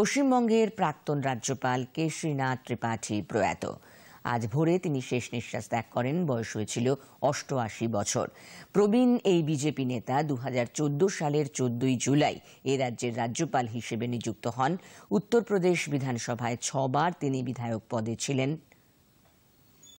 পশ্চিমবঙ্গের প্রাক্তন রাজ্যপাল কেশরীনাথ ত্রিপাঠী প্রয়াত আজ ভোরে তিনি শেষ নিঃশ্বাস ত্যাগ করেন বয়স হয়েছিল অষ্টআশি বছর প্রবীণ এই বিজেপি নেতা দু সালের চোদ্দই জুলাই এ রাজ্যের রাজ্যপাল হিসেবে নিযুক্ত হন উত্তরপ্রদেশ বিধানসভায় ছবার তিনি বিধায়ক পদে ছিলেন